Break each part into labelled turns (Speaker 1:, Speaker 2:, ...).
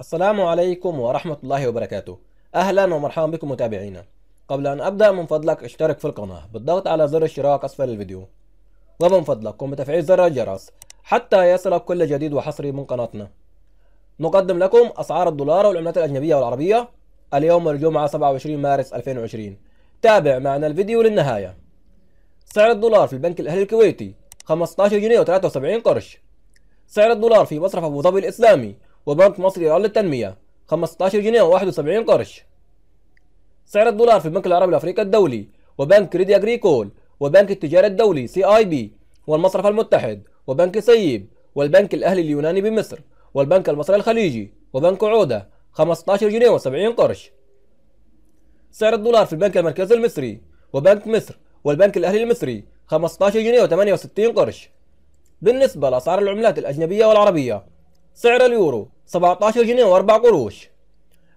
Speaker 1: السلام عليكم ورحمة الله وبركاته أهلا ومرحبا بكم متابعينا قبل أن أبدأ من فضلك اشترك في القناة بالضغط على زر الاشتراك أسفل الفيديو ومن فضلك قم بتفعيل زر الجرس حتى يصلك كل جديد وحصري من قناتنا نقدم لكم أسعار الدولار والعملات الأجنبية والعربية اليوم الجمعة 27 مارس 2020 تابع معنا الفيديو للنهاية سعر الدولار في البنك الأهلي الكويتي 15 جنيه و73 قرش سعر الدولار في مصرف أبو ظبي الإسلامي وبنك مصر يرى للتنمية 15 جنيه و71 قرش سعر الدولار في البنك العربي الأفريقي الدولي وبنك كريدي أجريكول وبنك التجارة الدولي سي آي بي والمصرف المتحد وبنك سيب والبنك الأهلي اليوناني بمصر والبنك المصري الخليجي وبنك عودة 15 جنيه و70 قرش سعر الدولار في البنك المركزي المصري وبنك مصر والبنك الأهلي المصري 15 جنيه و68 قرش بالنسبة لأسعار العملات الأجنبية والعربية سعر اليورو 17 جنيه و4 قروش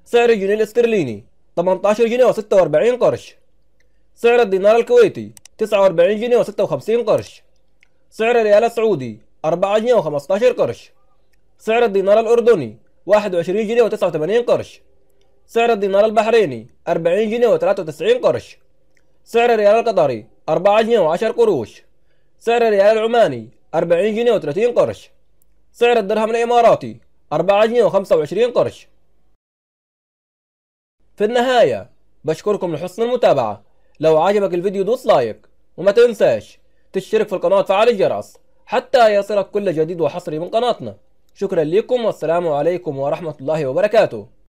Speaker 1: سعر الجنيه الاسترليني 18 جنيه و46 قرش سعر الدينار الكويتي 49 جنيه و56 قرش سعر الريال السعودي 4 جنيه و15 قرش سعر الدينار الأردني 21 جنيه و89 قرش سعر الدينار البحريني 40 جنيه و93 قرش سعر الريال القطري 4 جنيه و10 قروش سعر الريال العماني 40 جنيه و30 قرش سعر الدرهم الإماراتي 4 جنيه و25 قرش في النهاية بشكركم لحسن المتابعة لو عجبك الفيديو دوس لايك وما تنساش تشترك في القناة وتفعل الجرس حتى يصلك كل جديد وحصري من قناتنا شكرا لكم والسلام عليكم ورحمة الله وبركاته